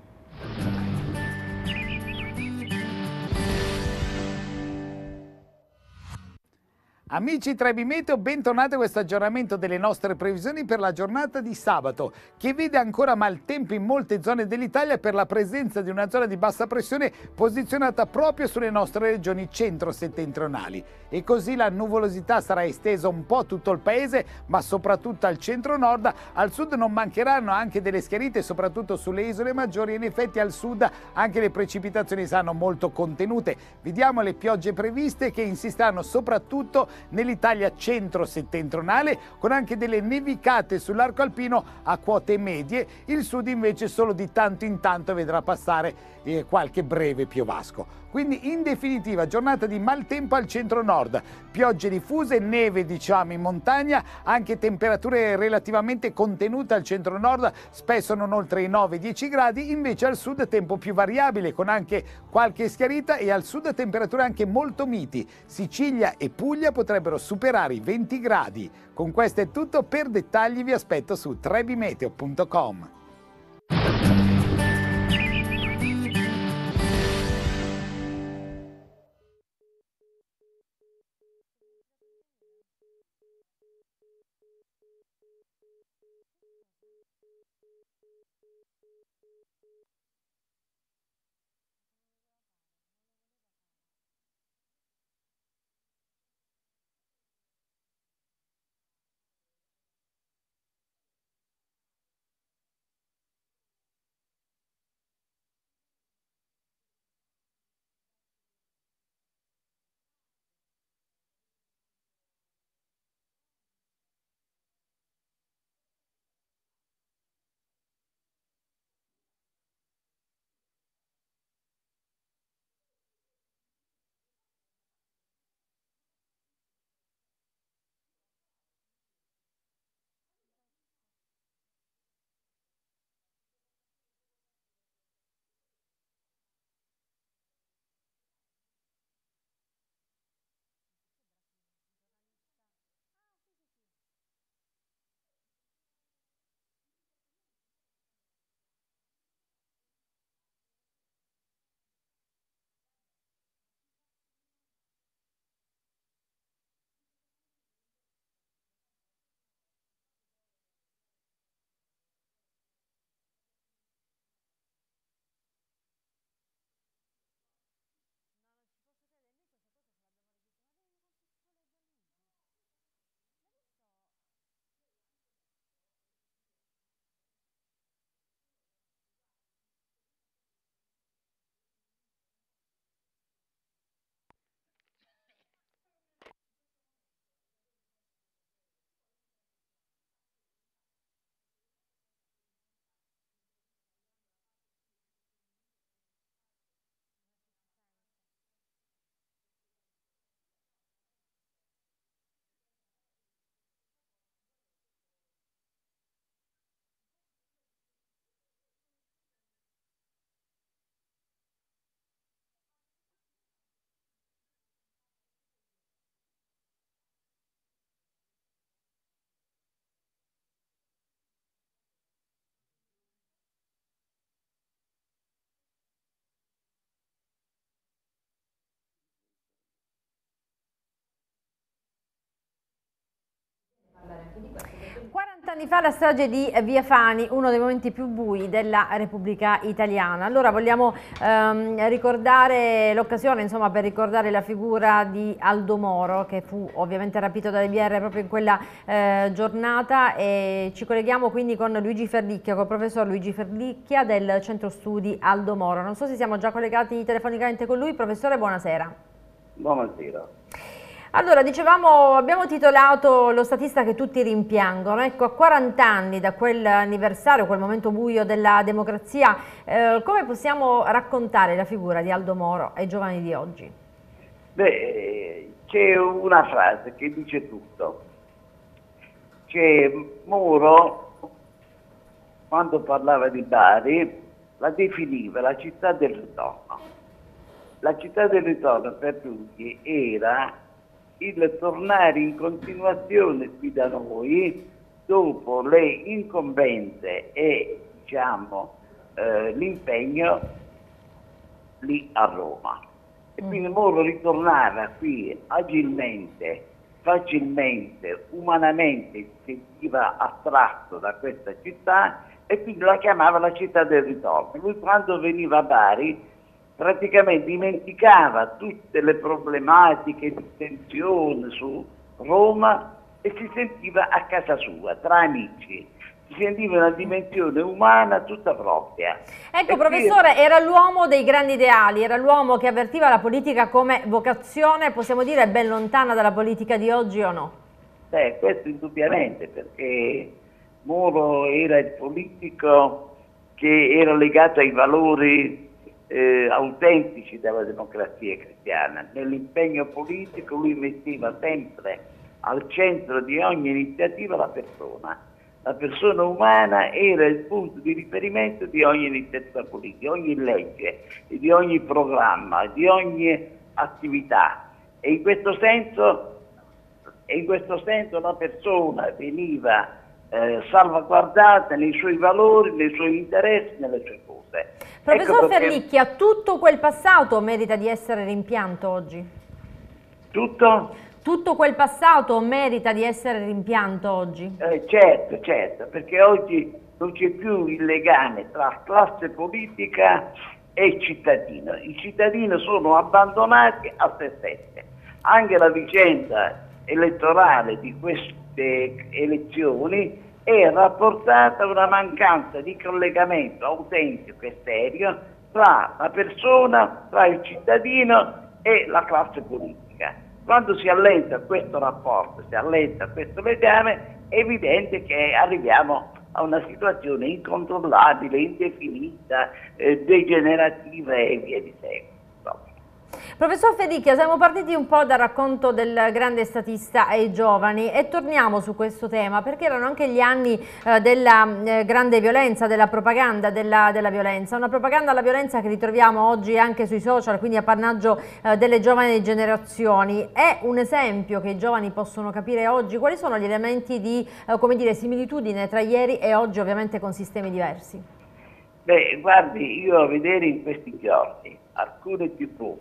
Amici Trebi Meteo, bentornati a questo aggiornamento delle nostre previsioni per la giornata di sabato, che vede ancora maltempo in molte zone dell'Italia per la presenza di una zona di bassa pressione posizionata proprio sulle nostre regioni centro-settentrionali. E così la nuvolosità sarà estesa un po' a tutto il paese, ma soprattutto al centro-nord. Al sud non mancheranno anche delle schiarite, soprattutto sulle isole maggiori. e In effetti al sud anche le precipitazioni saranno molto contenute. Vediamo le piogge previste che insisteranno soprattutto nell'Italia centro-settentrionale con anche delle nevicate sull'arco alpino a quote medie, il sud invece solo di tanto in tanto vedrà passare eh, qualche breve piovasco. Quindi in definitiva giornata di maltempo al centro-nord, piogge diffuse, neve diciamo in montagna, anche temperature relativamente contenute al centro-nord, spesso non oltre i 9-10 gradi, invece al sud tempo più variabile con anche qualche schiarita e al sud temperature anche molto miti. Sicilia e Puglia potrebbero superare i 20 gradi. Con questo è tutto, per dettagli vi aspetto su trebimeteo.com. 40 anni fa la strage di Via Fani, uno dei momenti più bui della Repubblica Italiana. Allora vogliamo ehm, ricordare l'occasione per ricordare la figura di Aldo Moro che fu ovviamente rapito dalle BR proprio in quella eh, giornata e ci colleghiamo quindi con Luigi Ferlicchia, con il professor Luigi Ferlicchia del Centro Studi Aldo Moro. Non so se siamo già collegati telefonicamente con lui. Professore, buonasera. Buonasera. Allora, dicevamo, abbiamo titolato Lo statista che tutti rimpiangono. Ecco, a 40 anni da quell'anniversario, quel momento buio della democrazia, eh, come possiamo raccontare la figura di Aldo Moro ai giovani di oggi? Beh, c'è una frase che dice tutto. Che Moro, quando parlava di Bari, la definiva la città del ritorno. La città del ritorno per lui era il tornare in continuazione qui da noi dopo le incombenze e diciamo, eh, l'impegno lì a Roma. E mm. quindi loro ritornava qui agilmente, facilmente, umanamente, si sentiva attratto da questa città e quindi la chiamava la città del ritorno. Lui quando veniva a Bari praticamente dimenticava tutte le problematiche di tensione su Roma e si sentiva a casa sua, tra amici si sentiva una dimensione umana tutta propria. Ecco, e professore, era l'uomo dei grandi ideali, era l'uomo che avvertiva la politica come vocazione, possiamo dire, ben lontana dalla politica di oggi o no? Beh, questo indubbiamente, perché Moro era il politico che era legato ai valori eh, autentici della democrazia cristiana. Nell'impegno politico lui metteva sempre al centro di ogni iniziativa la persona. La persona umana era il punto di riferimento di ogni iniziativa politica, di ogni legge, di ogni programma, di ogni attività. E in questo senso, in questo senso la persona veniva eh, salvaguardata nei suoi valori, nei suoi interessi, nelle sue diverse. Professor ecco Fernicchia, perché... tutto quel passato merita di essere rimpianto oggi? Tutto? Tutto quel passato merita di essere rimpianto oggi? Eh, certo, certo, perché oggi non c'è più il legame tra classe politica e cittadino. I cittadini sono abbandonati a se stessi. Anche la vicenda elettorale di queste elezioni è rapportata una mancanza di collegamento autentico e serio tra la persona, tra il cittadino e la classe politica. Quando si allenta questo rapporto, si allenta questo legame, è evidente che arriviamo a una situazione incontrollabile, indefinita, eh, degenerativa e via di seguito. Professor Fedicchia, siamo partiti un po' dal racconto del grande statista ai giovani e torniamo su questo tema perché erano anche gli anni eh, della eh, grande violenza, della propaganda della, della, violenza, una propaganda alla violenza che ritroviamo oggi anche sui social, quindi appannaggio eh, delle giovani generazioni. È un esempio che i giovani possono capire oggi? Quali sono gli elementi di eh, dire, similitudine tra ieri e oggi ovviamente con sistemi diversi? Beh, guardi, io a vedere in questi giorni alcune tv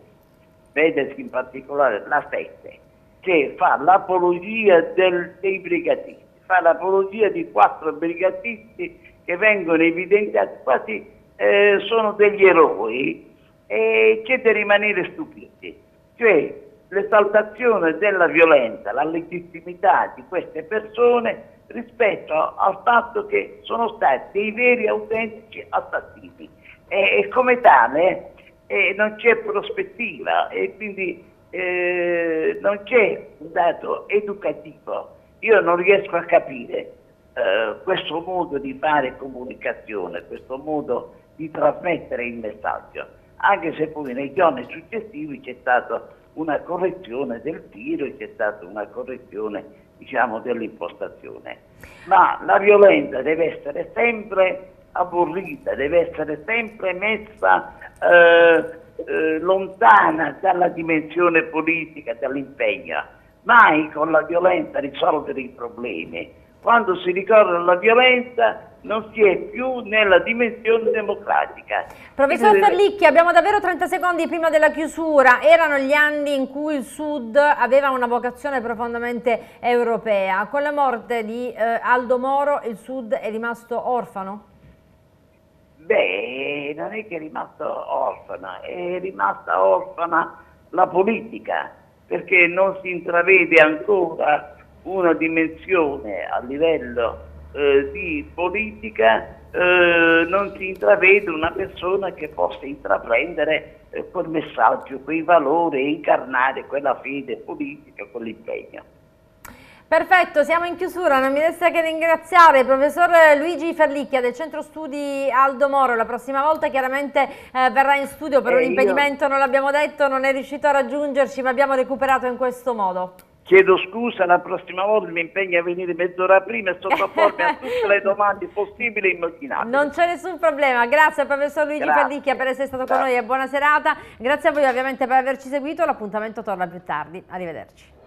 Vedersi in particolare, la Fede, che fa l'apologia del, dei brigatisti, fa l'apologia di quattro brigatisti che vengono evidenziati quasi eh, sono degli eroi e c'è da rimanere stupiti. Cioè l'esaltazione della violenza, la legittimità di queste persone rispetto al fatto che sono stati dei veri autentici assassini e, e come tale eh, non c'è prospettiva e quindi eh, non c'è un dato educativo. Io non riesco a capire eh, questo modo di fare comunicazione, questo modo di trasmettere il messaggio, anche se poi nei giorni successivi c'è stata una correzione del tiro, c'è stata una correzione diciamo, dell'impostazione. Ma la violenza deve essere sempre aborrita, deve essere sempre messa eh, eh, lontana dalla dimensione politica, dall'impegno. Mai con la violenza risolvere i problemi. Quando si ricorre alla violenza non si è più nella dimensione democratica. Professor Ferlicchi, abbiamo davvero 30 secondi prima della chiusura. Erano gli anni in cui il Sud aveva una vocazione profondamente europea. Con la morte di eh, Aldo Moro il Sud è rimasto orfano? Beh, non è che è rimasta orfana, è rimasta orfana la politica, perché non si intravede ancora una dimensione a livello eh, di politica, eh, non si intravede una persona che possa intraprendere eh, quel messaggio, quei valori, e incarnare quella fede politica, quell'impegno. Perfetto, siamo in chiusura, non mi resta che ringraziare il professor Luigi Ferlicchia del Centro Studi Aldo Moro, la prossima volta chiaramente eh, verrà in studio per e un io... impedimento, non l'abbiamo detto, non è riuscito a raggiungerci ma abbiamo recuperato in questo modo. Chiedo scusa, la prossima volta mi impegno a venire mezz'ora prima e sottopormi a tutte le domande possibili e immaginabili. Non c'è nessun problema, grazie al professor Luigi grazie. Ferlicchia per essere stato grazie. con noi e buona serata. Grazie a voi ovviamente per averci seguito, l'appuntamento torna più tardi. Arrivederci.